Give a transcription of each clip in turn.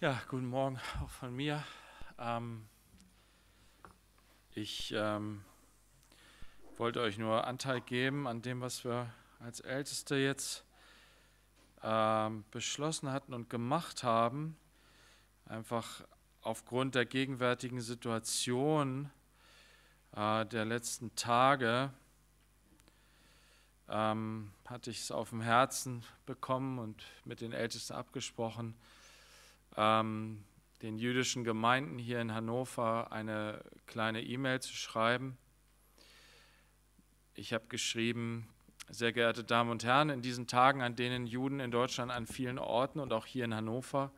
Ja, guten Morgen auch von mir. Ähm, ich ähm, wollte euch nur Anteil geben an dem, was wir als Älteste jetzt ähm, beschlossen hatten und gemacht haben. Einfach aufgrund der gegenwärtigen Situation äh, der letzten Tage ähm, hatte ich es auf dem Herzen bekommen und mit den Ältesten abgesprochen ähm, den jüdischen Gemeinden hier in Hannover eine kleine E-Mail zu schreiben. Ich habe geschrieben, sehr geehrte Damen und Herren, in diesen Tagen, an denen Juden in Deutschland an vielen Orten und auch hier in Hannover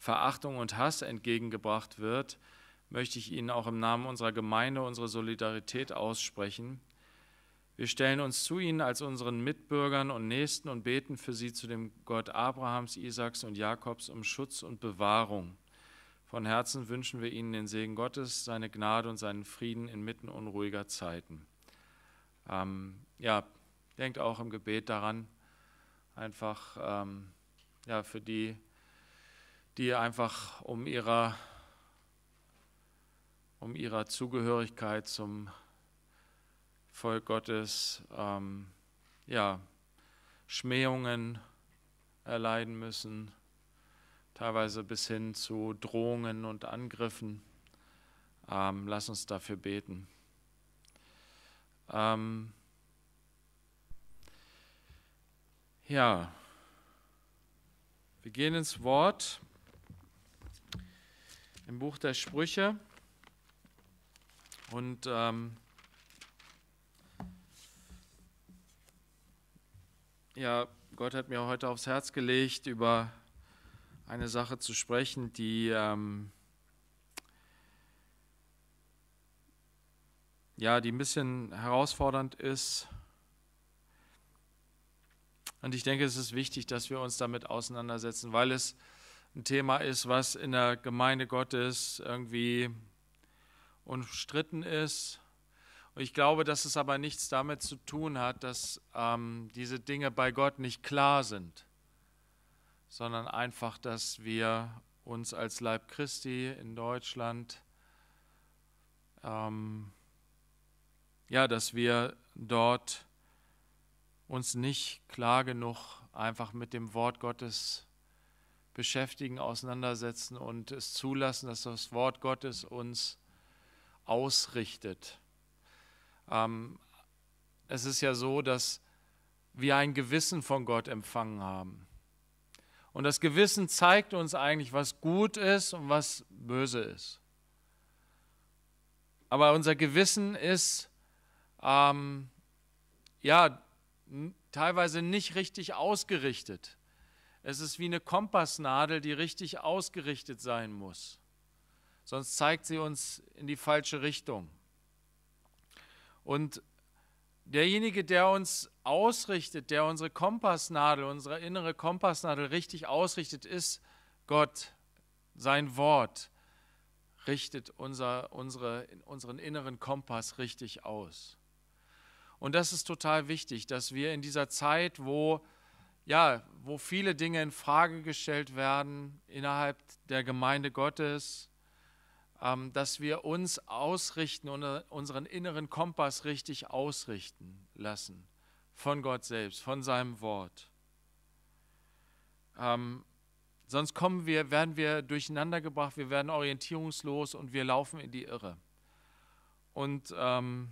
Verachtung und Hass entgegengebracht wird, möchte ich Ihnen auch im Namen unserer Gemeinde unsere Solidarität aussprechen. Wir stellen uns zu ihnen als unseren Mitbürgern und Nächsten und beten für sie zu dem Gott Abrahams, Isaaks und Jakobs um Schutz und Bewahrung. Von Herzen wünschen wir ihnen den Segen Gottes, seine Gnade und seinen Frieden inmitten unruhiger Zeiten. Ähm, ja, denkt auch im Gebet daran, einfach ähm, ja, für die, die einfach um ihrer, um ihrer Zugehörigkeit zum Volk Gottes ähm, ja, Schmähungen erleiden müssen, teilweise bis hin zu Drohungen und Angriffen. Ähm, lass uns dafür beten. Ähm, ja, wir gehen ins Wort im Buch der Sprüche und ähm, Ja, Gott hat mir heute aufs Herz gelegt, über eine Sache zu sprechen, die ähm, ja, die ein bisschen herausfordernd ist. Und ich denke, es ist wichtig, dass wir uns damit auseinandersetzen, weil es ein Thema ist, was in der Gemeinde Gottes irgendwie umstritten ist ich glaube, dass es aber nichts damit zu tun hat, dass ähm, diese Dinge bei Gott nicht klar sind, sondern einfach, dass wir uns als Leib Christi in Deutschland, ähm, ja, dass wir dort uns nicht klar genug einfach mit dem Wort Gottes beschäftigen, auseinandersetzen und es zulassen, dass das Wort Gottes uns ausrichtet. Ähm, es ist ja so, dass wir ein Gewissen von Gott empfangen haben. Und das Gewissen zeigt uns eigentlich, was gut ist und was böse ist. Aber unser Gewissen ist ähm, ja teilweise nicht richtig ausgerichtet. Es ist wie eine Kompassnadel, die richtig ausgerichtet sein muss. Sonst zeigt sie uns in die falsche Richtung. Und derjenige, der uns ausrichtet, der unsere Kompassnadel, unsere innere Kompassnadel richtig ausrichtet, ist Gott. Sein Wort richtet unser, unsere, unseren inneren Kompass richtig aus. Und das ist total wichtig, dass wir in dieser Zeit, wo, ja, wo viele Dinge in Frage gestellt werden innerhalb der Gemeinde Gottes, ähm, dass wir uns ausrichten und äh, unseren inneren Kompass richtig ausrichten lassen von Gott selbst, von seinem Wort. Ähm, sonst kommen wir, werden wir durcheinander gebracht, wir werden orientierungslos und wir laufen in die Irre. Und ähm,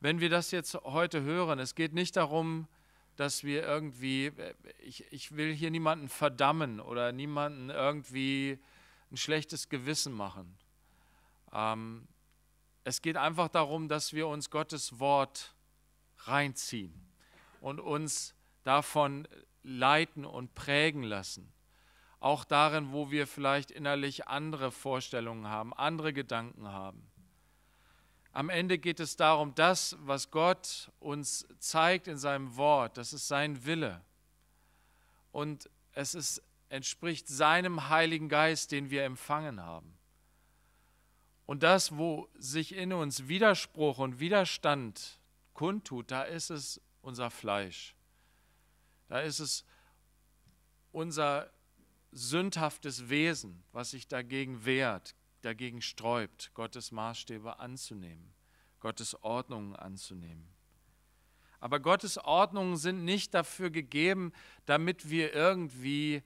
wenn wir das jetzt heute hören, es geht nicht darum, dass wir irgendwie, äh, ich, ich will hier niemanden verdammen oder niemanden irgendwie ein schlechtes Gewissen machen. Ähm, es geht einfach darum, dass wir uns Gottes Wort reinziehen und uns davon leiten und prägen lassen. Auch darin, wo wir vielleicht innerlich andere Vorstellungen haben, andere Gedanken haben. Am Ende geht es darum, das, was Gott uns zeigt in seinem Wort, das ist sein Wille. Und es ist entspricht seinem Heiligen Geist, den wir empfangen haben. Und das, wo sich in uns Widerspruch und Widerstand kundtut, da ist es unser Fleisch. Da ist es unser sündhaftes Wesen, was sich dagegen wehrt, dagegen sträubt, Gottes Maßstäbe anzunehmen, Gottes Ordnungen anzunehmen. Aber Gottes Ordnungen sind nicht dafür gegeben, damit wir irgendwie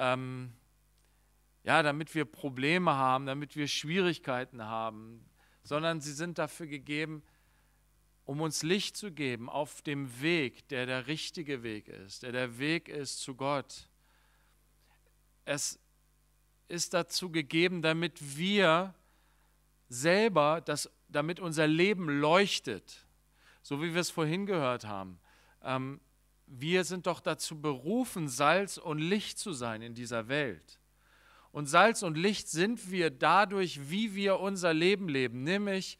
ähm, ja, damit wir Probleme haben, damit wir Schwierigkeiten haben, sondern sie sind dafür gegeben, um uns Licht zu geben auf dem Weg, der der richtige Weg ist, der der Weg ist zu Gott. Es ist dazu gegeben, damit wir selber, das, damit unser Leben leuchtet, so wie wir es vorhin gehört haben. Ähm, wir sind doch dazu berufen, Salz und Licht zu sein in dieser Welt. Und Salz und Licht sind wir dadurch, wie wir unser Leben leben, nämlich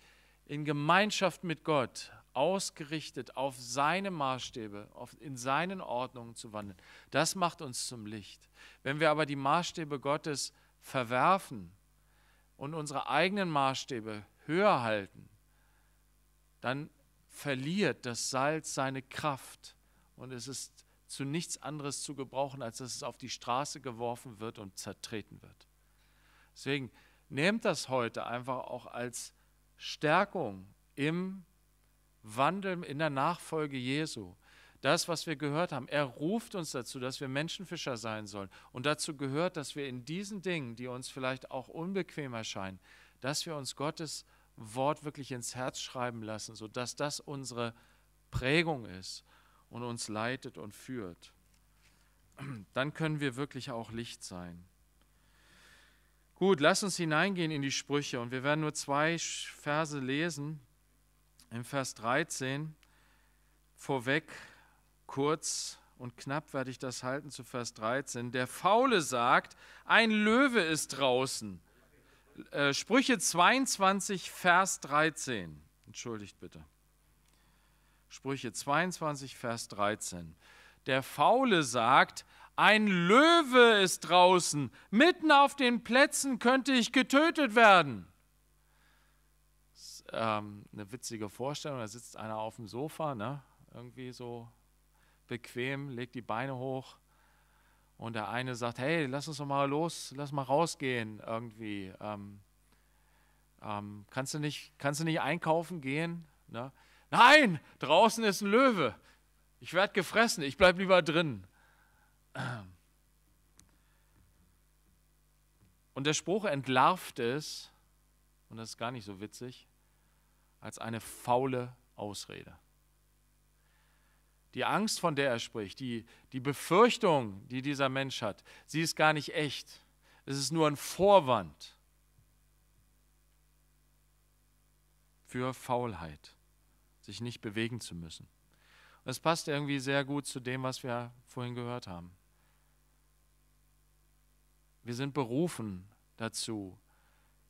in Gemeinschaft mit Gott, ausgerichtet auf seine Maßstäbe, auf, in seinen Ordnungen zu wandeln. Das macht uns zum Licht. Wenn wir aber die Maßstäbe Gottes verwerfen und unsere eigenen Maßstäbe höher halten, dann verliert das Salz seine Kraft und es ist zu nichts anderes zu gebrauchen, als dass es auf die Straße geworfen wird und zertreten wird. Deswegen nehmt das heute einfach auch als Stärkung im Wandel, in der Nachfolge Jesu. Das, was wir gehört haben, er ruft uns dazu, dass wir Menschenfischer sein sollen. Und dazu gehört, dass wir in diesen Dingen, die uns vielleicht auch unbequem erscheinen, dass wir uns Gottes Wort wirklich ins Herz schreiben lassen, sodass das unsere Prägung ist und uns leitet und führt, dann können wir wirklich auch Licht sein. Gut, lass uns hineingehen in die Sprüche und wir werden nur zwei Verse lesen. Im Vers 13 vorweg kurz und knapp werde ich das halten zu Vers 13. Der Faule sagt, ein Löwe ist draußen. Äh, Sprüche 22, Vers 13. Entschuldigt bitte. Sprüche 22, Vers 13. Der Faule sagt, ein Löwe ist draußen, mitten auf den Plätzen könnte ich getötet werden. Ist, ähm, eine witzige Vorstellung, da sitzt einer auf dem Sofa, ne? irgendwie so bequem, legt die Beine hoch und der eine sagt, hey, lass uns doch mal los, lass mal rausgehen irgendwie. Ähm, ähm, kannst, du nicht, kannst du nicht einkaufen gehen? Ne? Nein, draußen ist ein Löwe. Ich werde gefressen, ich bleibe lieber drin. Und der Spruch entlarvt es, und das ist gar nicht so witzig, als eine faule Ausrede. Die Angst, von der er spricht, die, die Befürchtung, die dieser Mensch hat, sie ist gar nicht echt. Es ist nur ein Vorwand für Faulheit sich nicht bewegen zu müssen. Und es passt irgendwie sehr gut zu dem, was wir vorhin gehört haben. Wir sind berufen dazu,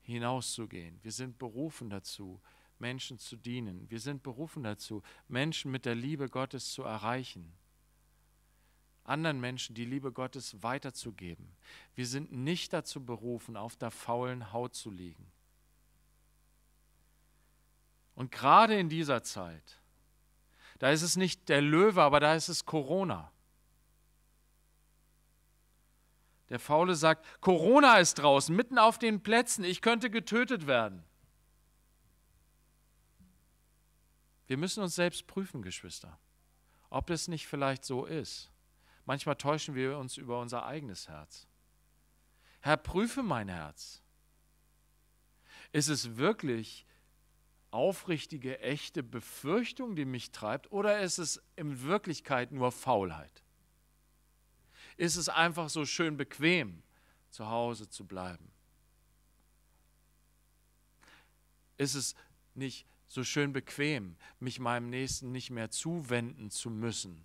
hinauszugehen. Wir sind berufen dazu, Menschen zu dienen. Wir sind berufen dazu, Menschen mit der Liebe Gottes zu erreichen. Anderen Menschen die Liebe Gottes weiterzugeben. Wir sind nicht dazu berufen, auf der faulen Haut zu liegen. Und gerade in dieser Zeit, da ist es nicht der Löwe, aber da ist es Corona. Der Faule sagt, Corona ist draußen, mitten auf den Plätzen, ich könnte getötet werden. Wir müssen uns selbst prüfen, Geschwister, ob es nicht vielleicht so ist. Manchmal täuschen wir uns über unser eigenes Herz. Herr, prüfe mein Herz. Ist es wirklich aufrichtige, echte Befürchtung, die mich treibt, oder ist es in Wirklichkeit nur Faulheit? Ist es einfach so schön bequem, zu Hause zu bleiben? Ist es nicht so schön bequem, mich meinem Nächsten nicht mehr zuwenden zu müssen,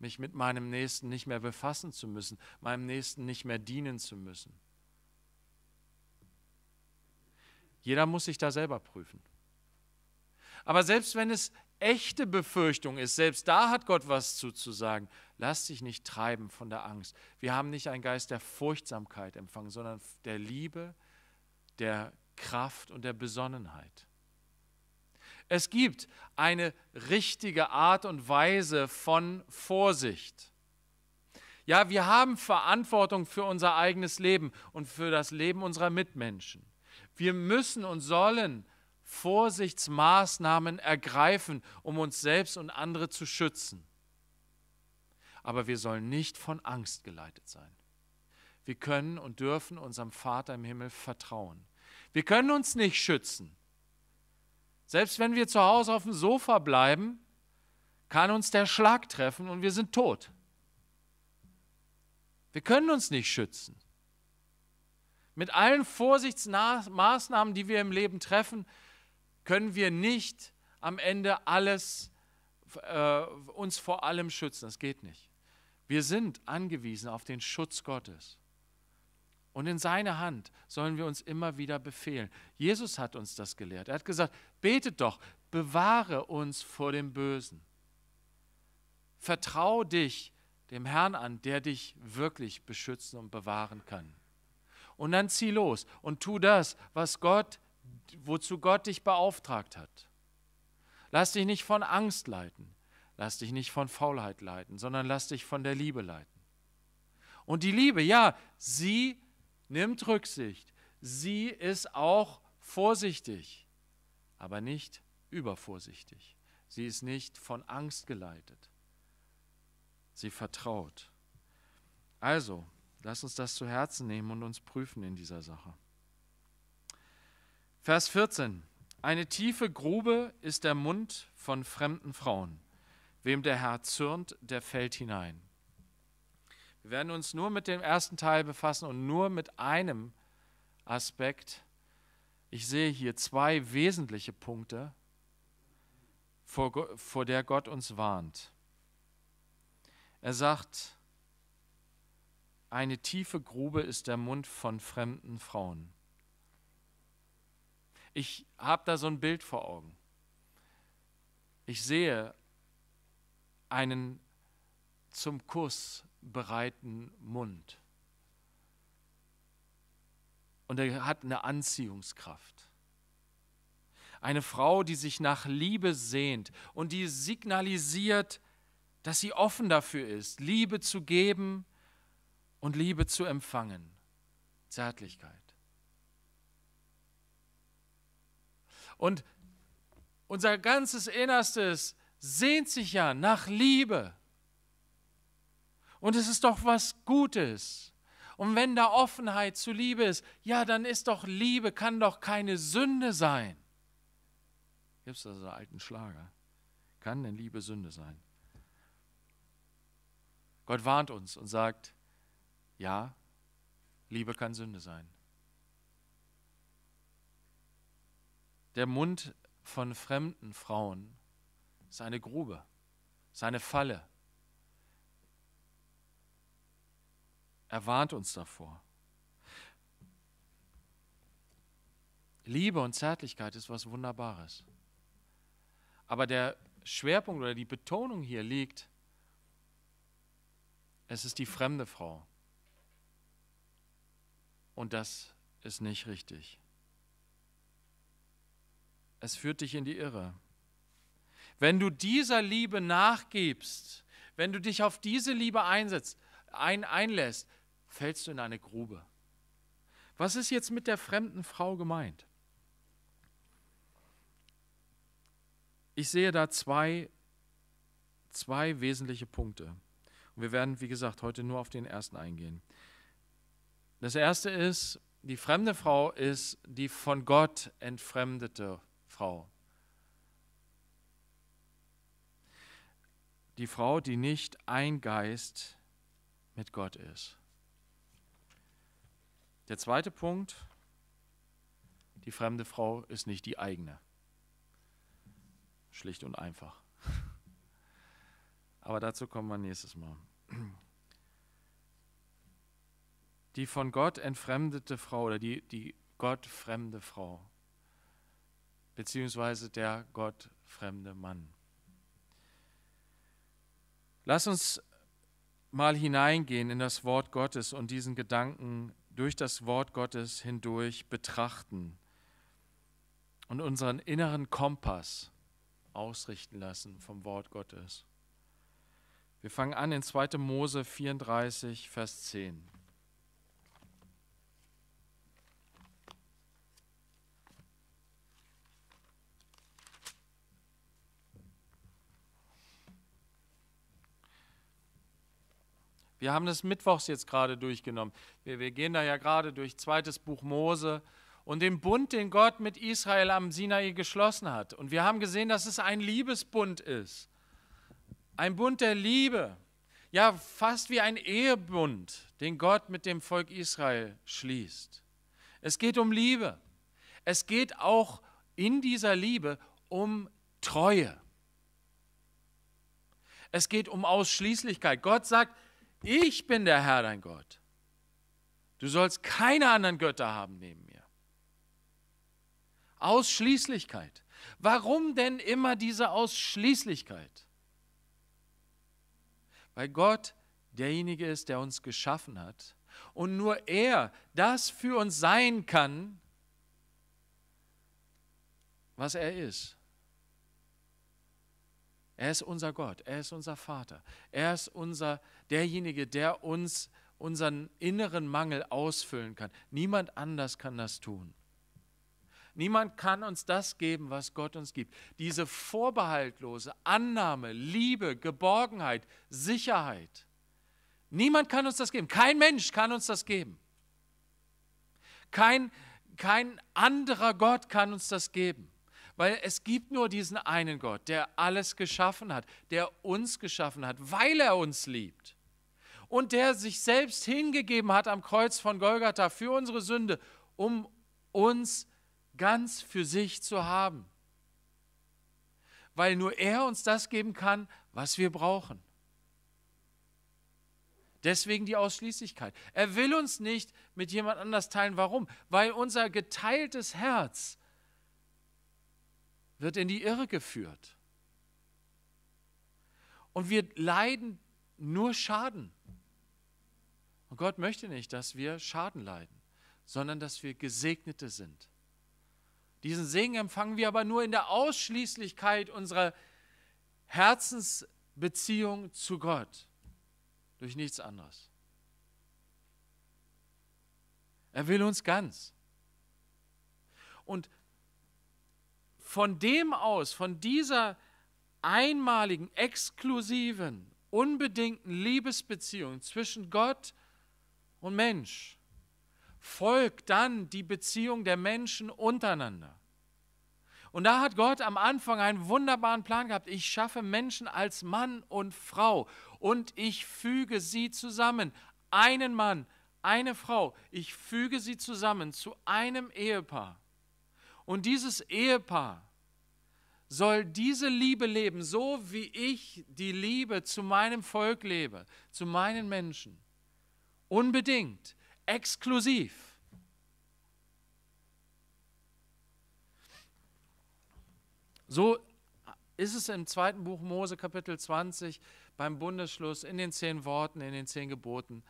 mich mit meinem Nächsten nicht mehr befassen zu müssen, meinem Nächsten nicht mehr dienen zu müssen? Jeder muss sich da selber prüfen. Aber selbst wenn es echte Befürchtung ist, selbst da hat Gott was zuzusagen. Lass dich nicht treiben von der Angst. Wir haben nicht einen Geist der Furchtsamkeit empfangen, sondern der Liebe, der Kraft und der Besonnenheit. Es gibt eine richtige Art und Weise von Vorsicht. Ja, wir haben Verantwortung für unser eigenes Leben und für das Leben unserer Mitmenschen. Wir müssen und sollen Vorsichtsmaßnahmen ergreifen, um uns selbst und andere zu schützen. Aber wir sollen nicht von Angst geleitet sein. Wir können und dürfen unserem Vater im Himmel vertrauen. Wir können uns nicht schützen. Selbst wenn wir zu Hause auf dem Sofa bleiben, kann uns der Schlag treffen und wir sind tot. Wir können uns nicht schützen. Mit allen Vorsichtsmaßnahmen, die wir im Leben treffen, können wir nicht am Ende alles äh, uns vor allem schützen. Das geht nicht. Wir sind angewiesen auf den Schutz Gottes. Und in seine Hand sollen wir uns immer wieder befehlen. Jesus hat uns das gelehrt. Er hat gesagt, betet doch, bewahre uns vor dem Bösen. Vertrau dich dem Herrn an, der dich wirklich beschützen und bewahren kann. Und dann zieh los und tu das, was Gott wozu Gott dich beauftragt hat. Lass dich nicht von Angst leiten, lass dich nicht von Faulheit leiten, sondern lass dich von der Liebe leiten. Und die Liebe, ja, sie nimmt Rücksicht, sie ist auch vorsichtig, aber nicht übervorsichtig. Sie ist nicht von Angst geleitet. Sie vertraut. Also, lass uns das zu Herzen nehmen und uns prüfen in dieser Sache. Vers 14. Eine tiefe Grube ist der Mund von fremden Frauen. Wem der Herr zürnt, der fällt hinein. Wir werden uns nur mit dem ersten Teil befassen und nur mit einem Aspekt. Ich sehe hier zwei wesentliche Punkte, vor, vor der Gott uns warnt. Er sagt, eine tiefe Grube ist der Mund von fremden Frauen. Ich habe da so ein Bild vor Augen. Ich sehe einen zum Kuss bereiten Mund. Und er hat eine Anziehungskraft. Eine Frau, die sich nach Liebe sehnt und die signalisiert, dass sie offen dafür ist, Liebe zu geben und Liebe zu empfangen. Zärtlichkeit. Und unser ganzes Innerstes sehnt sich ja nach Liebe. Und es ist doch was Gutes. Und wenn da Offenheit zu Liebe ist, ja, dann ist doch Liebe, kann doch keine Sünde sein. Gibt es da so einen alten Schlager? Kann denn Liebe Sünde sein? Gott warnt uns und sagt, ja, Liebe kann Sünde sein. Der Mund von fremden Frauen ist eine Grube, ist eine Falle. Er warnt uns davor. Liebe und Zärtlichkeit ist was Wunderbares. Aber der Schwerpunkt oder die Betonung hier liegt, es ist die fremde Frau. Und das ist nicht richtig. Es führt dich in die Irre. Wenn du dieser Liebe nachgibst, wenn du dich auf diese Liebe einsetzt, ein, einlässt, fällst du in eine Grube. Was ist jetzt mit der fremden Frau gemeint? Ich sehe da zwei, zwei wesentliche Punkte. Und wir werden, wie gesagt, heute nur auf den ersten eingehen. Das erste ist, die fremde Frau ist die von Gott entfremdete Frau. Die Frau, die nicht ein Geist mit Gott ist. Der zweite Punkt, die fremde Frau ist nicht die eigene. Schlicht und einfach. Aber dazu kommen wir nächstes Mal. Die von Gott entfremdete Frau oder die, die Gott fremde Frau beziehungsweise der gottfremde Mann. Lass uns mal hineingehen in das Wort Gottes und diesen Gedanken durch das Wort Gottes hindurch betrachten und unseren inneren Kompass ausrichten lassen vom Wort Gottes. Wir fangen an in 2. Mose 34, Vers 10. Wir haben das Mittwochs jetzt gerade durchgenommen. Wir, wir gehen da ja gerade durch zweites Buch Mose und den Bund, den Gott mit Israel am Sinai geschlossen hat. Und wir haben gesehen, dass es ein Liebesbund ist. Ein Bund der Liebe. Ja, fast wie ein Ehebund, den Gott mit dem Volk Israel schließt. Es geht um Liebe. Es geht auch in dieser Liebe um Treue. Es geht um Ausschließlichkeit. Gott sagt, ich bin der Herr, dein Gott. Du sollst keine anderen Götter haben neben mir. Ausschließlichkeit. Warum denn immer diese Ausschließlichkeit? Weil Gott derjenige ist, der uns geschaffen hat und nur er das für uns sein kann, was er ist. Er ist unser Gott, er ist unser Vater, er ist unser derjenige, der uns unseren inneren Mangel ausfüllen kann. Niemand anders kann das tun. Niemand kann uns das geben, was Gott uns gibt. Diese vorbehaltlose Annahme, Liebe, Geborgenheit, Sicherheit. Niemand kann uns das geben. Kein Mensch kann uns das geben. Kein, kein anderer Gott kann uns das geben. Weil es gibt nur diesen einen Gott, der alles geschaffen hat, der uns geschaffen hat, weil er uns liebt und der sich selbst hingegeben hat am Kreuz von Golgatha für unsere Sünde, um uns ganz für sich zu haben. Weil nur er uns das geben kann, was wir brauchen. Deswegen die Ausschließlichkeit. Er will uns nicht mit jemand anders teilen. Warum? Weil unser geteiltes Herz wird in die Irre geführt. Und wir leiden nur Schaden. Und Gott möchte nicht, dass wir Schaden leiden, sondern dass wir Gesegnete sind. Diesen Segen empfangen wir aber nur in der Ausschließlichkeit unserer Herzensbeziehung zu Gott, durch nichts anderes. Er will uns ganz. Und von dem aus, von dieser einmaligen, exklusiven, unbedingten Liebesbeziehung zwischen Gott und und Mensch, folgt dann die Beziehung der Menschen untereinander. Und da hat Gott am Anfang einen wunderbaren Plan gehabt. Ich schaffe Menschen als Mann und Frau und ich füge sie zusammen. Einen Mann, eine Frau. Ich füge sie zusammen zu einem Ehepaar. Und dieses Ehepaar soll diese Liebe leben, so wie ich die Liebe zu meinem Volk lebe, zu meinen Menschen. Unbedingt. Exklusiv. So ist es im zweiten Buch Mose Kapitel 20 beim Bundesschluss in den zehn Worten, in den zehn Geboten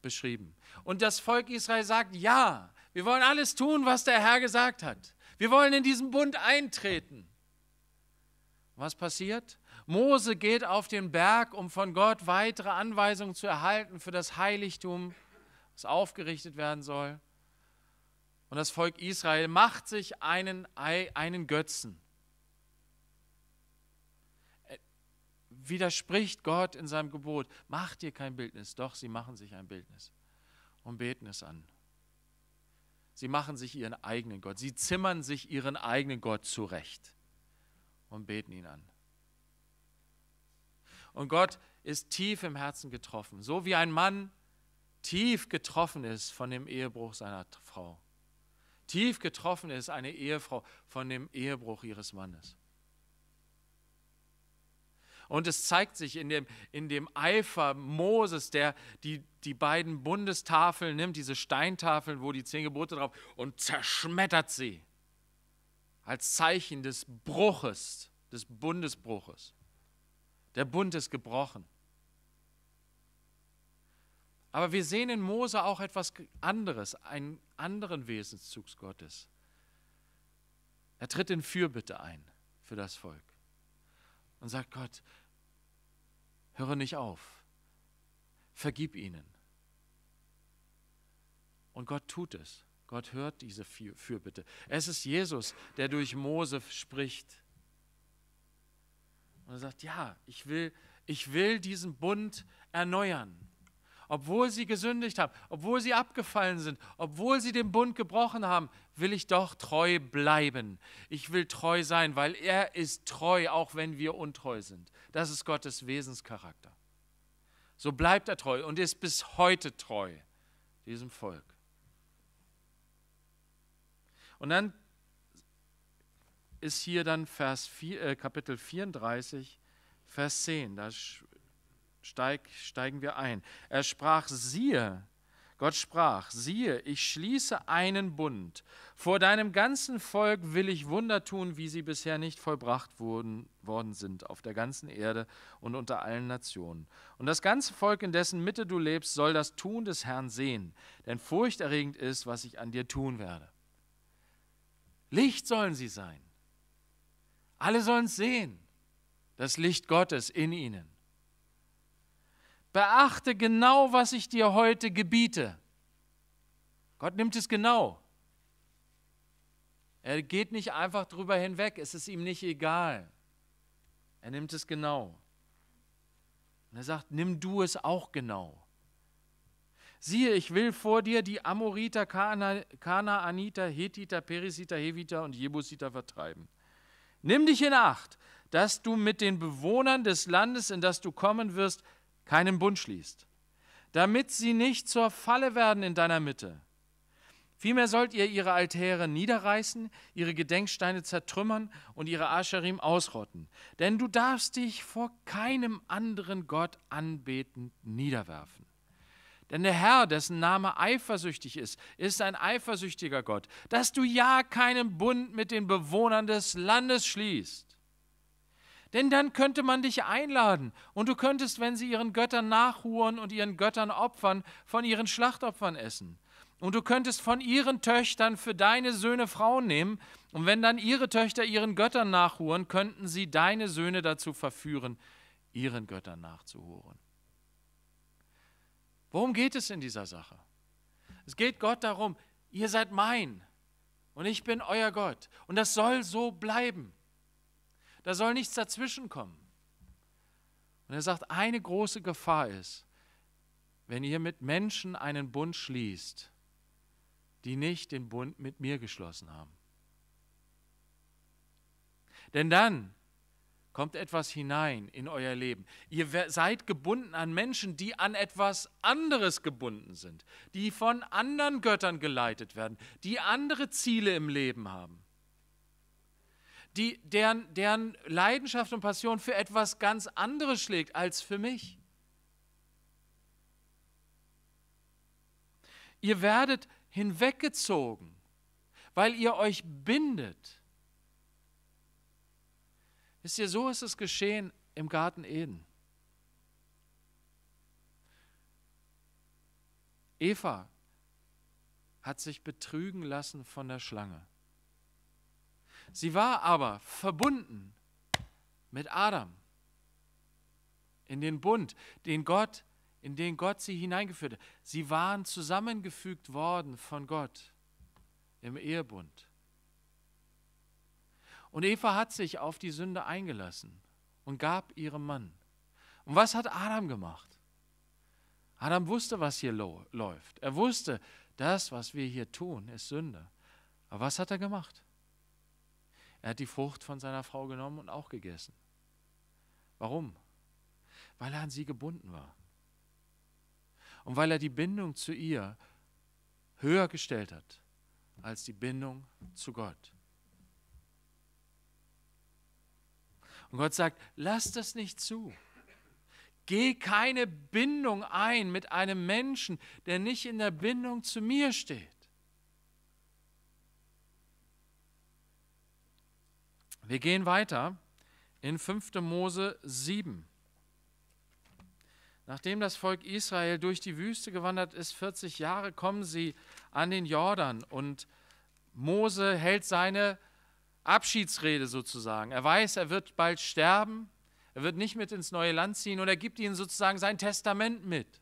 beschrieben. Und das Volk Israel sagt, ja, wir wollen alles tun, was der Herr gesagt hat. Wir wollen in diesen Bund eintreten. Was passiert? Mose geht auf den Berg, um von Gott weitere Anweisungen zu erhalten für das Heiligtum, das aufgerichtet werden soll. Und das Volk Israel macht sich einen, einen Götzen. Äh, widerspricht Gott in seinem Gebot. Macht dir kein Bildnis. Doch, sie machen sich ein Bildnis und beten es an. Sie machen sich ihren eigenen Gott. Sie zimmern sich ihren eigenen Gott zurecht und beten ihn an. Und Gott ist tief im Herzen getroffen, so wie ein Mann tief getroffen ist von dem Ehebruch seiner Frau. Tief getroffen ist eine Ehefrau von dem Ehebruch ihres Mannes. Und es zeigt sich in dem, in dem Eifer Moses, der die, die beiden Bundestafeln nimmt, diese Steintafeln, wo die zehn Gebote drauf, und zerschmettert sie als Zeichen des Bruches, des Bundesbruches. Der Bund ist gebrochen. Aber wir sehen in Mose auch etwas anderes, einen anderen Wesenszug Gottes. Er tritt in Fürbitte ein für das Volk und sagt Gott, höre nicht auf, vergib ihnen. Und Gott tut es. Gott hört diese Fürbitte. Es ist Jesus, der durch Mose spricht. Und er sagt, ja, ich will, ich will diesen Bund erneuern. Obwohl sie gesündigt haben, obwohl sie abgefallen sind, obwohl sie den Bund gebrochen haben, will ich doch treu bleiben. Ich will treu sein, weil er ist treu, auch wenn wir untreu sind. Das ist Gottes Wesenscharakter. So bleibt er treu und ist bis heute treu diesem Volk. Und dann ist hier dann Vers 4, äh, Kapitel 34, Vers 10. Da steig, steigen wir ein. Er sprach, siehe, Gott sprach, siehe, ich schließe einen Bund. Vor deinem ganzen Volk will ich Wunder tun, wie sie bisher nicht vollbracht wurden, worden sind auf der ganzen Erde und unter allen Nationen. Und das ganze Volk, in dessen Mitte du lebst, soll das Tun des Herrn sehen, denn furchterregend ist, was ich an dir tun werde. Licht sollen sie sein. Alle sollen sehen, das Licht Gottes in ihnen. Beachte genau, was ich dir heute gebiete. Gott nimmt es genau. Er geht nicht einfach drüber hinweg, es ist ihm nicht egal. Er nimmt es genau. Und er sagt, nimm du es auch genau. Siehe, ich will vor dir die Amoriter, Kanaaniter, Hethiter, Perisiter, Heviter und Jebusiter vertreiben. Nimm dich in Acht, dass du mit den Bewohnern des Landes, in das du kommen wirst, keinen Bund schließt, damit sie nicht zur Falle werden in deiner Mitte. Vielmehr sollt ihr ihre Altäre niederreißen, ihre Gedenksteine zertrümmern und ihre Ascherim ausrotten. Denn du darfst dich vor keinem anderen Gott anbetend niederwerfen. Denn der Herr, dessen Name eifersüchtig ist, ist ein eifersüchtiger Gott, dass du ja keinen Bund mit den Bewohnern des Landes schließt. Denn dann könnte man dich einladen und du könntest, wenn sie ihren Göttern nachhuren und ihren Göttern opfern, von ihren Schlachtopfern essen. Und du könntest von ihren Töchtern für deine Söhne Frauen nehmen, und wenn dann ihre Töchter ihren Göttern nachhuren, könnten sie deine Söhne dazu verführen, ihren Göttern nachzuhuren. Worum geht es in dieser Sache? Es geht Gott darum, ihr seid mein und ich bin euer Gott. Und das soll so bleiben. Da soll nichts dazwischenkommen. Und er sagt, eine große Gefahr ist, wenn ihr mit Menschen einen Bund schließt, die nicht den Bund mit mir geschlossen haben. Denn dann kommt etwas hinein in euer Leben. Ihr seid gebunden an Menschen, die an etwas anderes gebunden sind, die von anderen Göttern geleitet werden, die andere Ziele im Leben haben, die, deren, deren Leidenschaft und Passion für etwas ganz anderes schlägt als für mich. Ihr werdet hinweggezogen, weil ihr euch bindet Wisst ihr, so ist es geschehen im Garten Eden. Eva hat sich betrügen lassen von der Schlange. Sie war aber verbunden mit Adam in den Bund, den Gott, in den Gott sie hineingeführt hat. Sie waren zusammengefügt worden von Gott im Ehebund. Und Eva hat sich auf die Sünde eingelassen und gab ihrem Mann. Und was hat Adam gemacht? Adam wusste, was hier läuft. Er wusste, das, was wir hier tun, ist Sünde. Aber was hat er gemacht? Er hat die Frucht von seiner Frau genommen und auch gegessen. Warum? Weil er an sie gebunden war. Und weil er die Bindung zu ihr höher gestellt hat als die Bindung zu Gott. Und Gott sagt, lass das nicht zu. Geh keine Bindung ein mit einem Menschen, der nicht in der Bindung zu mir steht. Wir gehen weiter in 5. Mose 7. Nachdem das Volk Israel durch die Wüste gewandert ist, 40 Jahre, kommen sie an den Jordan und Mose hält seine Abschiedsrede sozusagen. Er weiß, er wird bald sterben, er wird nicht mit ins neue Land ziehen und er gibt ihnen sozusagen sein Testament mit.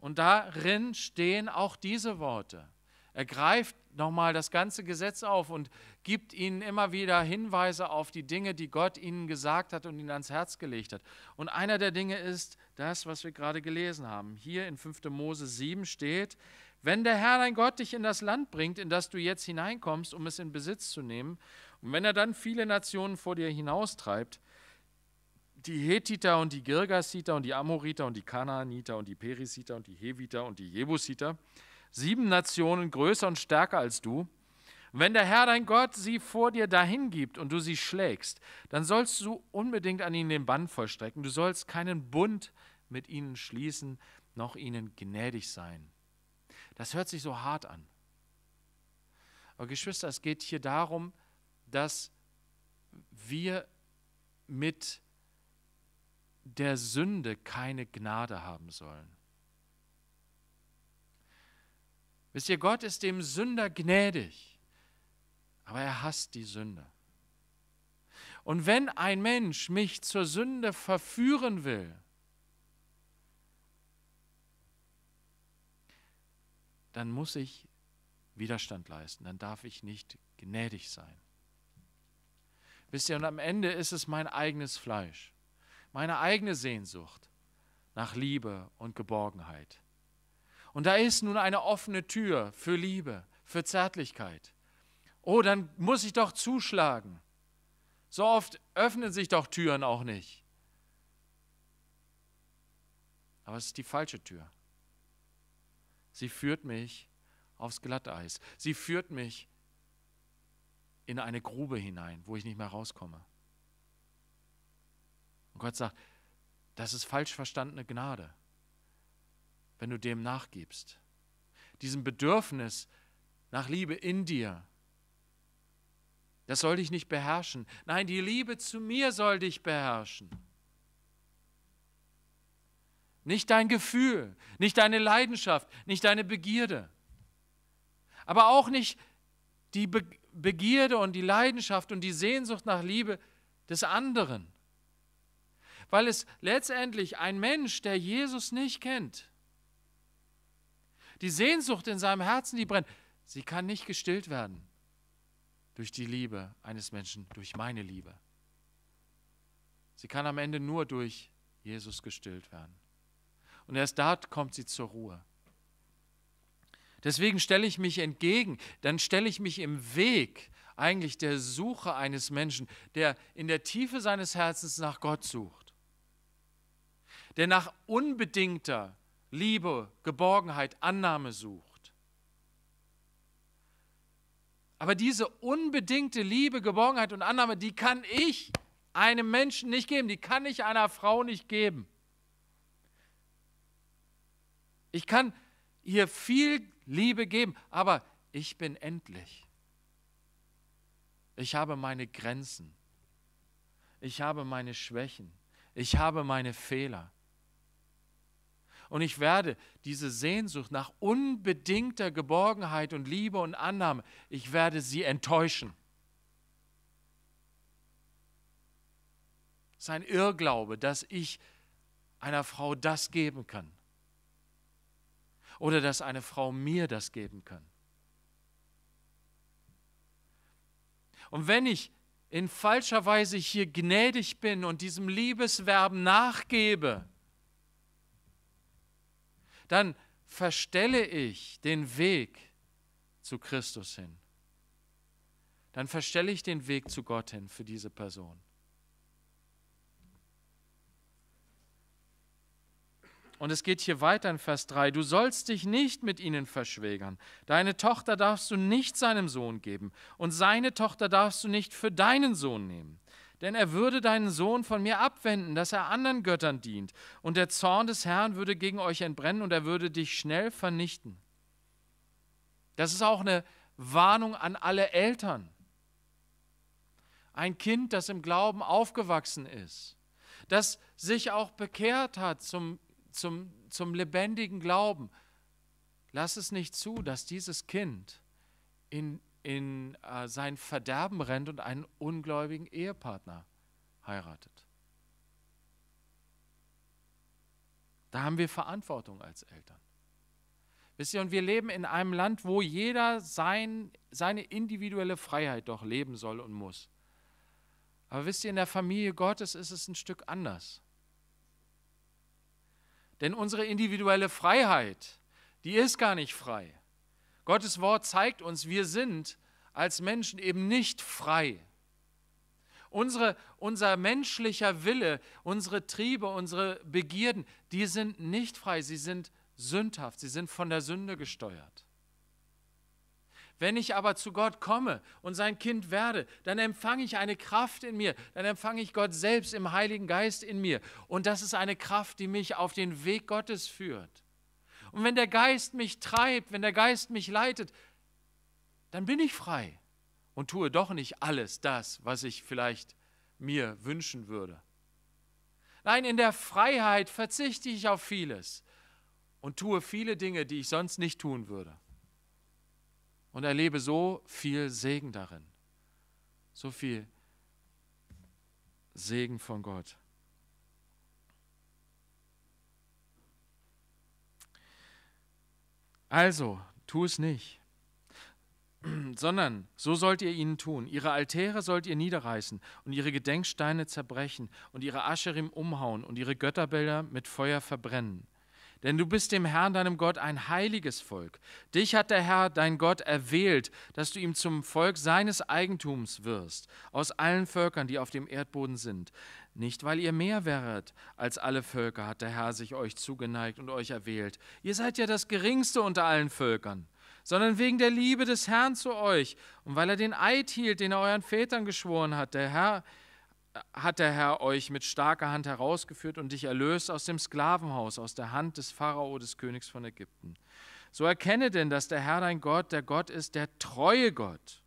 Und darin stehen auch diese Worte. Er greift nochmal das ganze Gesetz auf und gibt ihnen immer wieder Hinweise auf die Dinge, die Gott ihnen gesagt hat und ihnen ans Herz gelegt hat. Und einer der Dinge ist das, was wir gerade gelesen haben. Hier in 5. Mose 7 steht, wenn der Herr dein Gott dich in das Land bringt, in das du jetzt hineinkommst, um es in Besitz zu nehmen, und wenn er dann viele Nationen vor dir hinaustreibt, die Hethiter und die Girgasiter und die Amoriter und die Kanaaniter und die Perisiter und die Heviter und die Jebusiter, sieben Nationen größer und stärker als du, wenn der Herr dein Gott sie vor dir dahingibt und du sie schlägst, dann sollst du unbedingt an ihnen den Bann vollstrecken. Du sollst keinen Bund mit ihnen schließen, noch ihnen gnädig sein. Das hört sich so hart an. Aber Geschwister, es geht hier darum, dass wir mit der Sünde keine Gnade haben sollen. Wisst ihr, Gott ist dem Sünder gnädig, aber er hasst die Sünde. Und wenn ein Mensch mich zur Sünde verführen will, dann muss ich Widerstand leisten, dann darf ich nicht gnädig sein. Wisst ihr, und am Ende ist es mein eigenes Fleisch, meine eigene Sehnsucht nach Liebe und Geborgenheit. Und da ist nun eine offene Tür für Liebe, für Zärtlichkeit. Oh, dann muss ich doch zuschlagen. So oft öffnen sich doch Türen auch nicht. Aber es ist die falsche Tür. Sie führt mich aufs Glatteis. Sie führt mich in eine Grube hinein, wo ich nicht mehr rauskomme. Und Gott sagt, das ist falsch verstandene Gnade, wenn du dem nachgibst. Diesem Bedürfnis nach Liebe in dir. Das soll dich nicht beherrschen. Nein, die Liebe zu mir soll dich beherrschen nicht dein Gefühl, nicht deine Leidenschaft, nicht deine Begierde, aber auch nicht die Be Begierde und die Leidenschaft und die Sehnsucht nach Liebe des anderen. Weil es letztendlich ein Mensch, der Jesus nicht kennt, die Sehnsucht in seinem Herzen, die brennt, sie kann nicht gestillt werden durch die Liebe eines Menschen, durch meine Liebe. Sie kann am Ende nur durch Jesus gestillt werden. Und erst dort kommt sie zur Ruhe. Deswegen stelle ich mich entgegen, dann stelle ich mich im Weg eigentlich der Suche eines Menschen, der in der Tiefe seines Herzens nach Gott sucht, der nach unbedingter Liebe, Geborgenheit, Annahme sucht. Aber diese unbedingte Liebe, Geborgenheit und Annahme, die kann ich einem Menschen nicht geben, die kann ich einer Frau nicht geben. Ich kann ihr viel Liebe geben, aber ich bin endlich. Ich habe meine Grenzen. Ich habe meine Schwächen. Ich habe meine Fehler. Und ich werde diese Sehnsucht nach unbedingter Geborgenheit und Liebe und Annahme, ich werde sie enttäuschen. Sein Irrglaube, dass ich einer Frau das geben kann oder dass eine Frau mir das geben kann. Und wenn ich in falscher Weise hier gnädig bin und diesem Liebeswerben nachgebe, dann verstelle ich den Weg zu Christus hin. Dann verstelle ich den Weg zu Gott hin für diese Person. Und es geht hier weiter in Vers 3. Du sollst dich nicht mit ihnen verschwägern. Deine Tochter darfst du nicht seinem Sohn geben. Und seine Tochter darfst du nicht für deinen Sohn nehmen. Denn er würde deinen Sohn von mir abwenden, dass er anderen Göttern dient. Und der Zorn des Herrn würde gegen euch entbrennen und er würde dich schnell vernichten. Das ist auch eine Warnung an alle Eltern. Ein Kind, das im Glauben aufgewachsen ist, das sich auch bekehrt hat zum zum, zum lebendigen Glauben. Lass es nicht zu, dass dieses Kind in, in äh, sein Verderben rennt und einen ungläubigen Ehepartner heiratet. Da haben wir Verantwortung als Eltern. Wisst ihr, und wir leben in einem Land, wo jeder sein, seine individuelle Freiheit doch leben soll und muss. Aber wisst ihr, in der Familie Gottes ist es ein Stück anders. Denn unsere individuelle Freiheit, die ist gar nicht frei. Gottes Wort zeigt uns, wir sind als Menschen eben nicht frei. Unsere, unser menschlicher Wille, unsere Triebe, unsere Begierden, die sind nicht frei, sie sind sündhaft, sie sind von der Sünde gesteuert. Wenn ich aber zu Gott komme und sein Kind werde, dann empfange ich eine Kraft in mir, dann empfange ich Gott selbst im Heiligen Geist in mir. Und das ist eine Kraft, die mich auf den Weg Gottes führt. Und wenn der Geist mich treibt, wenn der Geist mich leitet, dann bin ich frei und tue doch nicht alles das, was ich vielleicht mir wünschen würde. Nein, in der Freiheit verzichte ich auf vieles und tue viele Dinge, die ich sonst nicht tun würde und erlebe so viel Segen darin. So viel Segen von Gott. Also, tu es nicht, sondern so sollt ihr ihnen tun. Ihre Altäre sollt ihr niederreißen und ihre Gedenksteine zerbrechen und ihre Ascherim umhauen und ihre Götterbilder mit Feuer verbrennen. Denn du bist dem Herrn, deinem Gott, ein heiliges Volk. Dich hat der Herr, dein Gott, erwählt, dass du ihm zum Volk seines Eigentums wirst, aus allen Völkern, die auf dem Erdboden sind. Nicht, weil ihr mehr wäret als alle Völker, hat der Herr sich euch zugeneigt und euch erwählt. Ihr seid ja das geringste unter allen Völkern sondern wegen der Liebe des Herrn zu euch und weil er den Eid hielt, den er euren Vätern geschworen hat. Der Herr hat der Herr euch mit starker Hand herausgeführt und dich erlöst aus dem Sklavenhaus, aus der Hand des Pharao, des Königs von Ägypten. So erkenne denn, dass der Herr dein Gott der Gott ist, der treue Gott,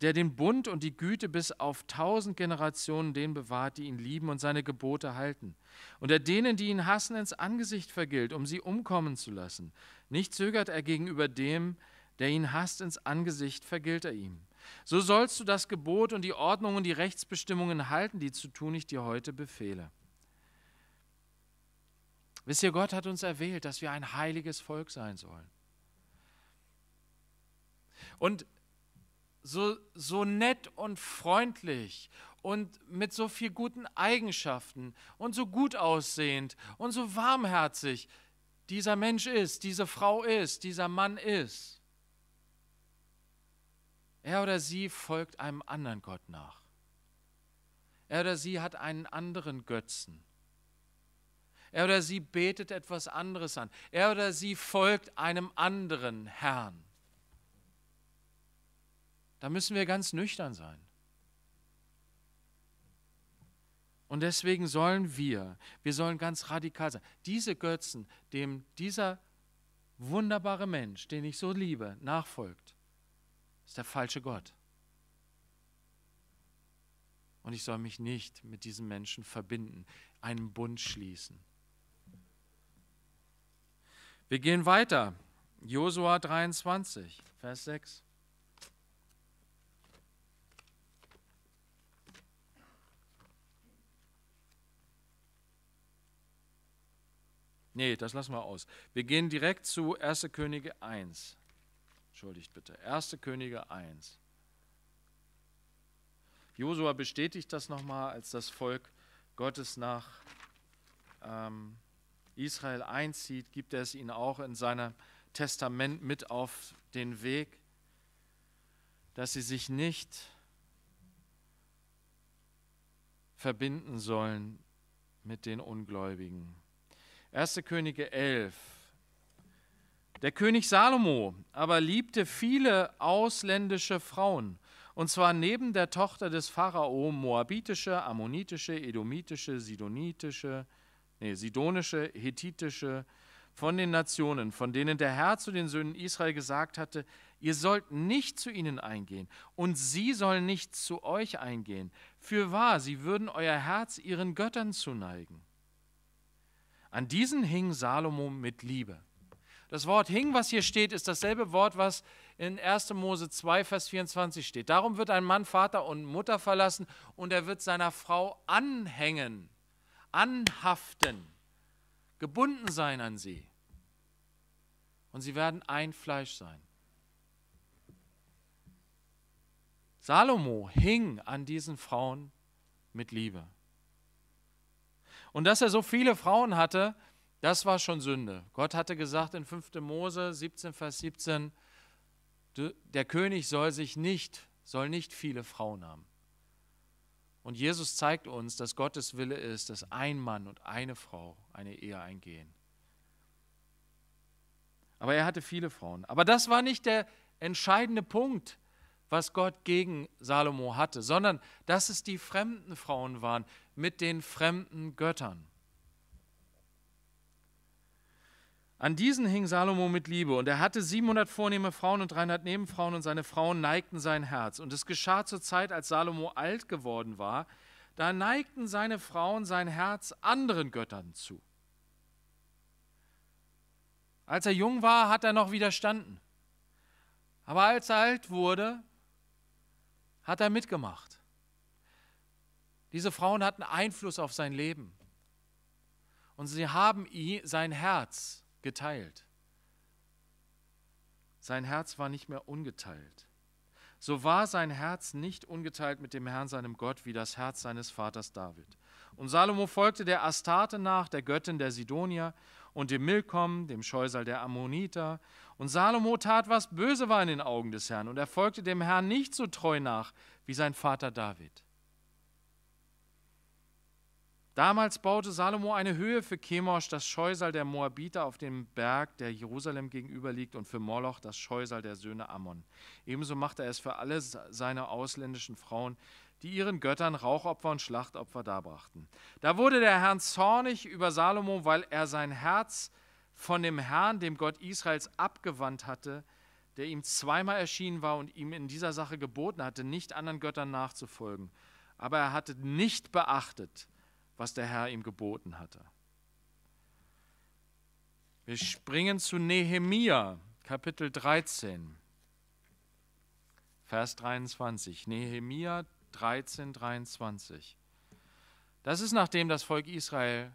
der den Bund und die Güte bis auf tausend Generationen den bewahrt, die ihn lieben und seine Gebote halten, und der denen, die ihn hassen, ins Angesicht vergilt, um sie umkommen zu lassen. Nicht zögert er gegenüber dem, der ihn hasst, ins Angesicht vergilt er ihm. So sollst du das Gebot und die Ordnung und die Rechtsbestimmungen halten, die zu tun ich dir heute befehle. Wisst ihr, Gott hat uns erwählt, dass wir ein heiliges Volk sein sollen. Und so, so nett und freundlich und mit so viel guten Eigenschaften und so gut aussehend und so warmherzig dieser Mensch ist, diese Frau ist, dieser Mann ist. Er oder sie folgt einem anderen Gott nach. Er oder sie hat einen anderen Götzen. Er oder sie betet etwas anderes an. Er oder sie folgt einem anderen Herrn. Da müssen wir ganz nüchtern sein. Und deswegen sollen wir, wir sollen ganz radikal sein. Diese Götzen, dem dieser wunderbare Mensch, den ich so liebe, nachfolgt, ist der falsche Gott. Und ich soll mich nicht mit diesen Menschen verbinden, einen Bund schließen. Wir gehen weiter. Josua 23, Vers 6. Nee, das lassen wir aus. Wir gehen direkt zu 1. Könige 1. Entschuldigt bitte. 1. Könige 1. Josua bestätigt das nochmal, als das Volk Gottes nach ähm, Israel einzieht, gibt er es ihnen auch in seinem Testament mit auf den Weg, dass sie sich nicht verbinden sollen mit den Ungläubigen. 1. Könige 11, der König Salomo aber liebte viele ausländische Frauen, und zwar neben der Tochter des Pharao moabitische, ammonitische, edomitische, sidonitische, nee, sidonische, hethitische, von den Nationen, von denen der Herr zu den Söhnen Israel gesagt hatte, ihr sollt nicht zu ihnen eingehen und sie sollen nicht zu euch eingehen. Für wahr, sie würden euer Herz ihren Göttern zuneigen. An diesen hing Salomo mit Liebe. Das Wort hing, was hier steht, ist dasselbe Wort, was in 1. Mose 2, Vers 24 steht. Darum wird ein Mann Vater und Mutter verlassen und er wird seiner Frau anhängen, anhaften, gebunden sein an sie. Und sie werden ein Fleisch sein. Salomo hing an diesen Frauen mit Liebe. Und dass er so viele Frauen hatte, das war schon Sünde. Gott hatte gesagt in 5. Mose 17, Vers 17, der König soll sich nicht, soll nicht viele Frauen haben. Und Jesus zeigt uns, dass Gottes Wille ist, dass ein Mann und eine Frau eine Ehe eingehen. Aber er hatte viele Frauen. Aber das war nicht der entscheidende Punkt, was Gott gegen Salomo hatte, sondern dass es die fremden Frauen waren mit den fremden Göttern. An diesen hing Salomo mit Liebe und er hatte 700 vornehme Frauen und 300 Nebenfrauen und seine Frauen neigten sein Herz. Und es geschah zur Zeit, als Salomo alt geworden war, da neigten seine Frauen sein Herz anderen Göttern zu. Als er jung war, hat er noch widerstanden. Aber als er alt wurde, hat er mitgemacht. Diese Frauen hatten Einfluss auf sein Leben. Und sie haben ihm sein Herz geteilt. Sein Herz war nicht mehr ungeteilt. So war sein Herz nicht ungeteilt mit dem Herrn, seinem Gott, wie das Herz seines Vaters David. Und Salomo folgte der Astarte nach, der Göttin der Sidonia und dem Milkom, dem Scheusal der Ammoniter. Und Salomo tat, was böse war in den Augen des Herrn, und er folgte dem Herrn nicht so treu nach wie sein Vater David. Damals baute Salomo eine Höhe für Chemosh, das Scheusal der Moabiter auf dem Berg, der Jerusalem gegenüber liegt, und für Moloch das Scheusal der Söhne Ammon. Ebenso machte er es für alle seine ausländischen Frauen, die ihren Göttern Rauchopfer und Schlachtopfer darbrachten. Da wurde der Herrn zornig über Salomo, weil er sein Herz von dem Herrn, dem Gott Israels, abgewandt hatte, der ihm zweimal erschienen war und ihm in dieser Sache geboten hatte, nicht anderen Göttern nachzufolgen. Aber er hatte nicht beachtet, was der Herr ihm geboten hatte. Wir springen zu Nehemia, Kapitel 13, Vers 23. Nehemia 13, 23. Das ist nachdem das Volk Israel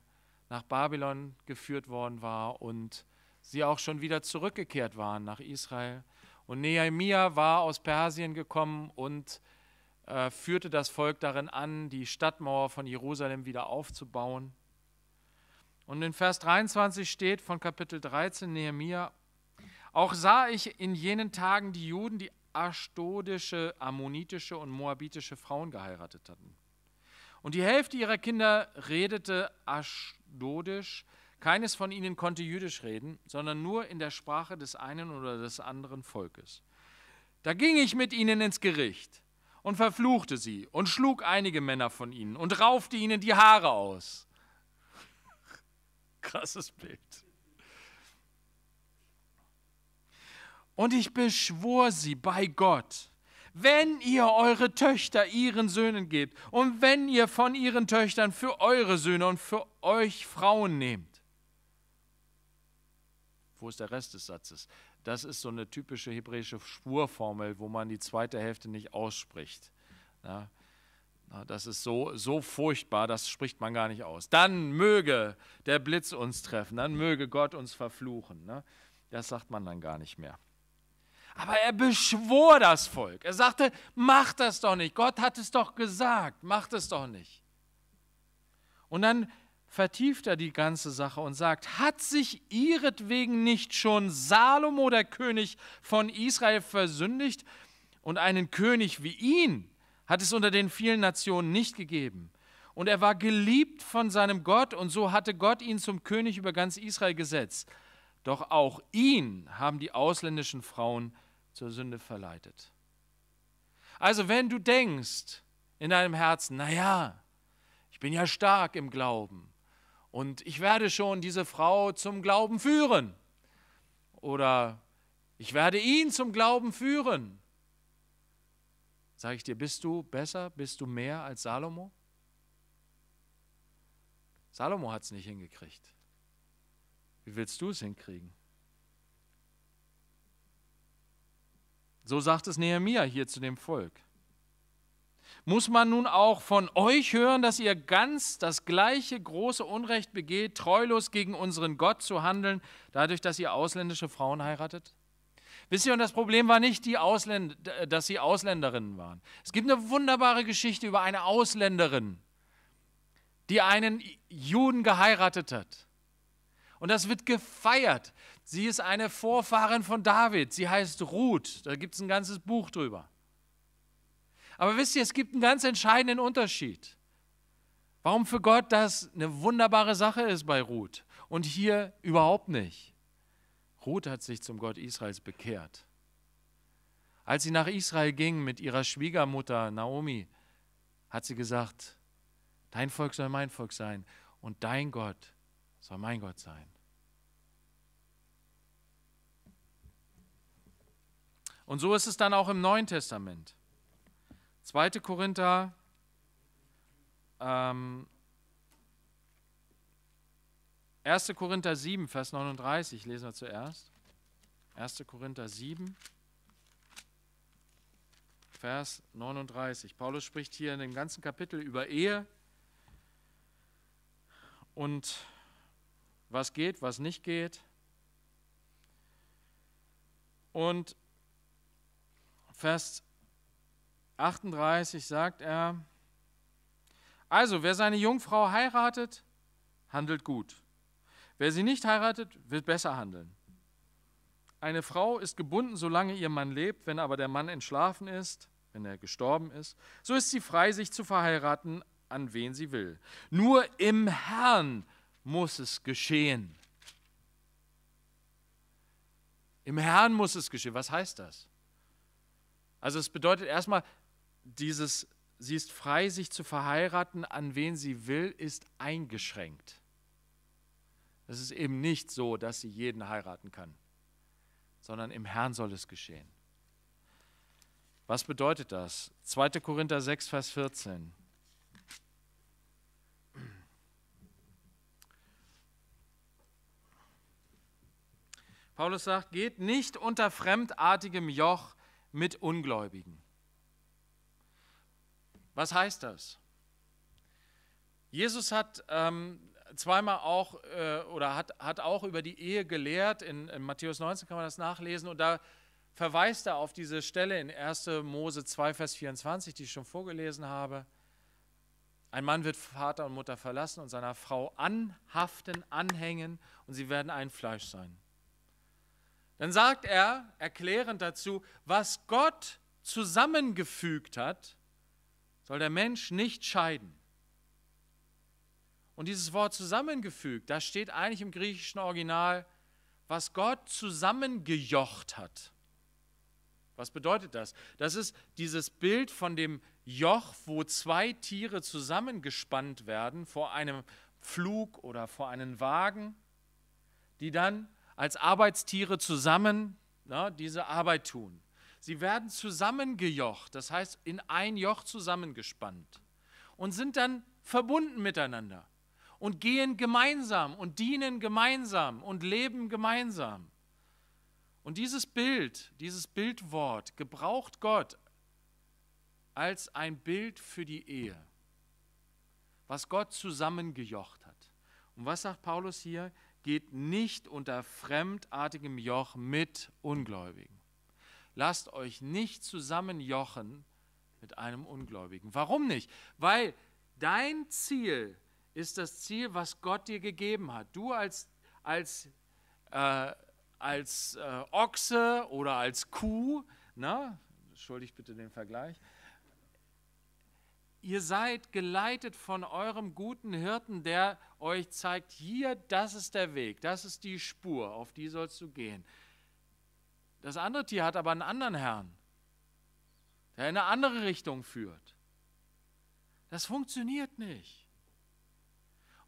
nach Babylon geführt worden war und sie auch schon wieder zurückgekehrt waren nach Israel. Und Nehemia war aus Persien gekommen und äh, führte das Volk darin an, die Stadtmauer von Jerusalem wieder aufzubauen. Und in Vers 23 steht von Kapitel 13 Nehemiah, auch sah ich in jenen Tagen die Juden, die ashdodische, ammonitische und moabitische Frauen geheiratet hatten. Und die Hälfte ihrer Kinder redete ashdodisch, keines von ihnen konnte jüdisch reden, sondern nur in der Sprache des einen oder des anderen Volkes. Da ging ich mit ihnen ins Gericht und verfluchte sie und schlug einige Männer von ihnen und raufte ihnen die Haare aus. Krasses Bild. Und ich beschwor sie bei Gott, wenn ihr eure Töchter ihren Söhnen gebt und wenn ihr von ihren Töchtern für eure Söhne und für euch Frauen nehmt. Wo ist der Rest des Satzes? Das ist so eine typische hebräische Spurformel, wo man die zweite Hälfte nicht ausspricht. Ja, das ist so, so furchtbar, das spricht man gar nicht aus. Dann möge der Blitz uns treffen, dann möge Gott uns verfluchen. Ne? Das sagt man dann gar nicht mehr. Aber er beschwor das Volk. Er sagte, mach das doch nicht. Gott hat es doch gesagt, mach das doch nicht. Und dann vertieft er die ganze Sache und sagt, hat sich ihretwegen nicht schon Salomo, der König von Israel, versündigt und einen König wie ihn hat es unter den vielen Nationen nicht gegeben. Und er war geliebt von seinem Gott und so hatte Gott ihn zum König über ganz Israel gesetzt. Doch auch ihn haben die ausländischen Frauen zur Sünde verleitet. Also wenn du denkst in deinem Herzen, naja, ich bin ja stark im Glauben, und ich werde schon diese Frau zum Glauben führen oder ich werde ihn zum Glauben führen. Sage ich dir, bist du besser, bist du mehr als Salomo? Salomo hat es nicht hingekriegt. Wie willst du es hinkriegen? So sagt es Nehemiah hier zu dem Volk. Muss man nun auch von euch hören, dass ihr ganz das gleiche große Unrecht begeht, treulos gegen unseren Gott zu handeln, dadurch, dass ihr ausländische Frauen heiratet? Wisst ihr, und das Problem war nicht, die Ausländ äh, dass sie Ausländerinnen waren. Es gibt eine wunderbare Geschichte über eine Ausländerin, die einen Juden geheiratet hat. Und das wird gefeiert. Sie ist eine Vorfahrin von David. Sie heißt Ruth. Da gibt es ein ganzes Buch drüber. Aber wisst ihr, es gibt einen ganz entscheidenden Unterschied. Warum für Gott das eine wunderbare Sache ist bei Ruth und hier überhaupt nicht. Ruth hat sich zum Gott Israels bekehrt. Als sie nach Israel ging mit ihrer Schwiegermutter Naomi, hat sie gesagt, dein Volk soll mein Volk sein und dein Gott soll mein Gott sein. Und so ist es dann auch im Neuen Testament. 2. Korinther ähm, 1. Korinther 7, Vers 39 lesen wir zuerst. 1. Korinther 7, Vers 39. Paulus spricht hier in dem ganzen Kapitel über Ehe und was geht, was nicht geht. Und Vers 38 sagt er, also wer seine Jungfrau heiratet, handelt gut. Wer sie nicht heiratet, wird besser handeln. Eine Frau ist gebunden, solange ihr Mann lebt, wenn aber der Mann entschlafen ist, wenn er gestorben ist, so ist sie frei, sich zu verheiraten, an wen sie will. Nur im Herrn muss es geschehen. Im Herrn muss es geschehen. Was heißt das? Also es bedeutet erstmal, dieses, sie ist frei, sich zu verheiraten, an wen sie will, ist eingeschränkt. Es ist eben nicht so, dass sie jeden heiraten kann, sondern im Herrn soll es geschehen. Was bedeutet das? 2. Korinther 6, Vers 14. Paulus sagt, geht nicht unter fremdartigem Joch mit Ungläubigen. Was heißt das? Jesus hat ähm, zweimal auch äh, oder hat, hat auch über die Ehe gelehrt. In, in, Matthäus 19 kann man das nachlesen und da verweist er auf diese Stelle in 1. Mose 2, Vers 24, die ich schon vorgelesen habe. Ein Mann wird Vater und Mutter verlassen und seiner Frau anhaften, anhängen und sie werden ein Fleisch sein. Dann sagt er erklärend dazu, was Gott zusammengefügt hat, soll der Mensch nicht scheiden. Und dieses Wort zusammengefügt, da steht eigentlich im griechischen Original, was Gott zusammengejocht hat. Was bedeutet das? Das ist dieses Bild von dem Joch, wo zwei Tiere zusammengespannt werden vor einem Flug oder vor einem Wagen, die dann als Arbeitstiere zusammen na, diese Arbeit tun. Sie werden zusammengejocht, das heißt in ein Joch zusammengespannt und sind dann verbunden miteinander und gehen gemeinsam und dienen gemeinsam und leben gemeinsam. Und dieses Bild, dieses Bildwort gebraucht Gott als ein Bild für die Ehe, was Gott zusammengejocht hat. Und was sagt Paulus hier? Geht nicht unter fremdartigem Joch mit Ungläubigen lasst euch nicht zusammenjochen mit einem Ungläubigen. Warum nicht? Weil dein Ziel ist das Ziel, was Gott dir gegeben hat. Du als, als, äh, als äh, Ochse oder als Kuh, ne? entschuldigt bitte den Vergleich, ihr seid geleitet von eurem guten Hirten, der euch zeigt, hier, das ist der Weg, das ist die Spur, auf die sollst du gehen. Das andere Tier hat aber einen anderen Herrn, der in eine andere Richtung führt. Das funktioniert nicht.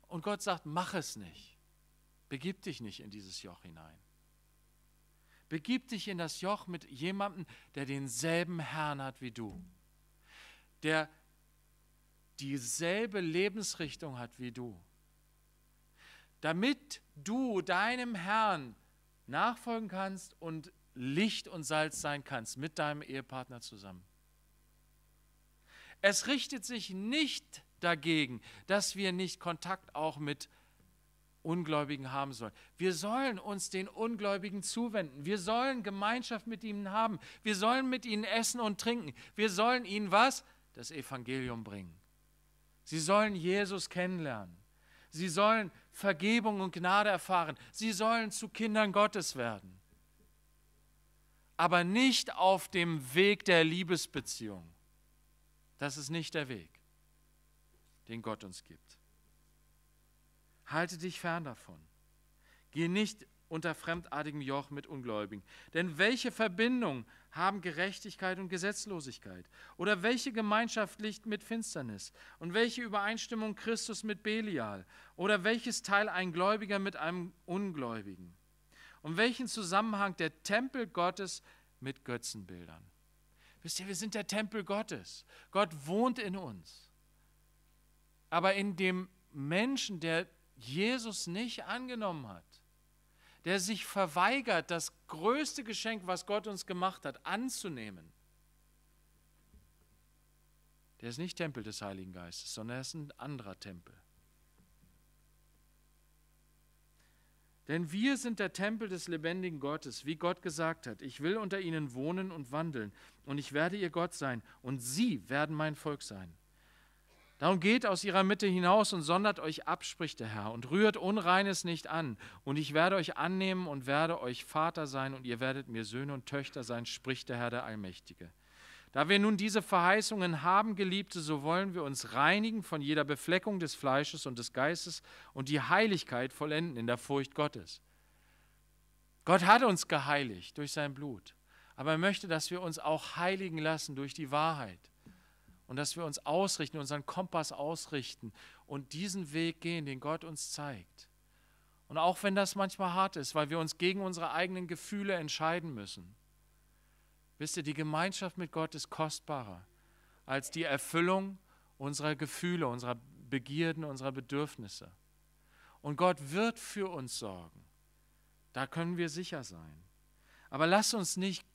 Und Gott sagt, mach es nicht. Begib dich nicht in dieses Joch hinein. Begib dich in das Joch mit jemandem, der denselben Herrn hat wie du, der dieselbe Lebensrichtung hat wie du. Damit du deinem Herrn nachfolgen kannst und Licht und Salz sein kannst mit deinem Ehepartner zusammen. Es richtet sich nicht dagegen, dass wir nicht Kontakt auch mit Ungläubigen haben sollen. Wir sollen uns den Ungläubigen zuwenden. Wir sollen Gemeinschaft mit ihnen haben. Wir sollen mit ihnen essen und trinken. Wir sollen ihnen was? Das Evangelium bringen. Sie sollen Jesus kennenlernen. Sie sollen Vergebung und Gnade erfahren. Sie sollen zu Kindern Gottes werden aber nicht auf dem Weg der Liebesbeziehung. Das ist nicht der Weg, den Gott uns gibt. Halte dich fern davon. Geh nicht unter fremdartigem Joch mit Ungläubigen. Denn welche Verbindung haben Gerechtigkeit und Gesetzlosigkeit? Oder welche Gemeinschaft Licht mit Finsternis? Und welche Übereinstimmung Christus mit Belial? Oder welches Teil ein Gläubiger mit einem Ungläubigen? und welchen Zusammenhang der Tempel Gottes mit Götzenbildern. Wisst ihr, wir sind der Tempel Gottes. Gott wohnt in uns. Aber in dem Menschen, der Jesus nicht angenommen hat, der sich verweigert, das größte Geschenk, was Gott uns gemacht hat, anzunehmen, der ist nicht Tempel des Heiligen Geistes, sondern er ist ein anderer Tempel. Denn wir sind der Tempel des lebendigen Gottes, wie Gott gesagt hat. Ich will unter ihnen wohnen und wandeln, und ich werde ihr Gott sein, und sie werden mein Volk sein. Darum geht aus ihrer Mitte hinaus und sondert euch ab, spricht der Herr, und rührt Unreines nicht an. Und ich werde euch annehmen und werde euch Vater sein, und ihr werdet mir Söhne und Töchter sein, spricht der Herr der Allmächtige. Da wir nun diese Verheißungen haben, Geliebte, so wollen wir uns reinigen von jeder Befleckung des Fleisches und des Geistes und die Heiligkeit vollenden in der Furcht Gottes. Gott hat uns geheiligt durch sein Blut, aber er möchte, dass wir uns auch heiligen lassen durch die Wahrheit und dass wir uns ausrichten, unseren Kompass ausrichten und diesen Weg gehen, den Gott uns zeigt. Und auch wenn das manchmal hart ist, weil wir uns gegen unsere eigenen Gefühle entscheiden müssen Wisst ihr, die Gemeinschaft mit Gott ist kostbarer als die Erfüllung unserer Gefühle, unserer Begierden, unserer Bedürfnisse. Und Gott wird für uns sorgen. Da können wir sicher sein. Aber lass uns nicht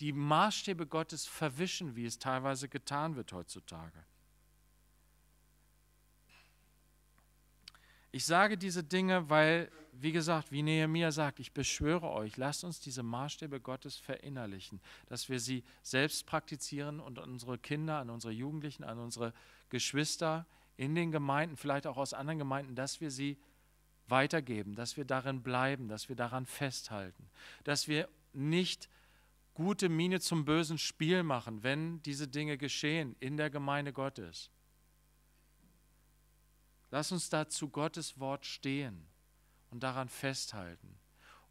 die Maßstäbe Gottes verwischen, wie es teilweise getan wird heutzutage. Ich sage diese Dinge, weil, wie gesagt, wie Nehemiah sagt, ich beschwöre euch, lasst uns diese Maßstäbe Gottes verinnerlichen, dass wir sie selbst praktizieren und unsere Kinder, an unsere Jugendlichen, an unsere Geschwister in den Gemeinden, vielleicht auch aus anderen Gemeinden, dass wir sie weitergeben, dass wir darin bleiben, dass wir daran festhalten, dass wir nicht gute Miene zum bösen Spiel machen, wenn diese Dinge geschehen in der Gemeinde Gottes. Lass uns dazu Gottes Wort stehen und daran festhalten.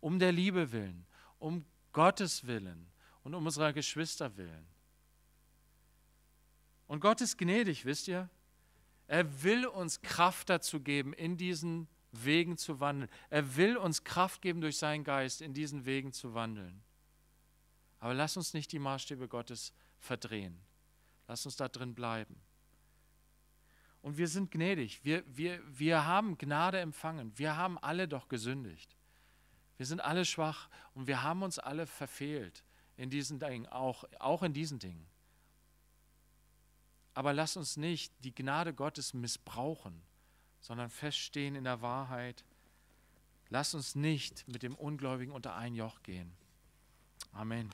Um der Liebe willen, um Gottes willen und um unserer Geschwister willen. Und Gott ist gnädig, wisst ihr? Er will uns Kraft dazu geben, in diesen Wegen zu wandeln. Er will uns Kraft geben durch seinen Geist, in diesen Wegen zu wandeln. Aber lass uns nicht die Maßstäbe Gottes verdrehen. Lass uns da drin bleiben. Und wir sind gnädig. Wir, wir, wir haben Gnade empfangen. Wir haben alle doch gesündigt. Wir sind alle schwach und wir haben uns alle verfehlt in diesen Dingen, auch, auch in diesen Dingen. Aber lass uns nicht die Gnade Gottes missbrauchen, sondern feststehen in der Wahrheit. Lass uns nicht mit dem Ungläubigen unter ein Joch gehen. Amen.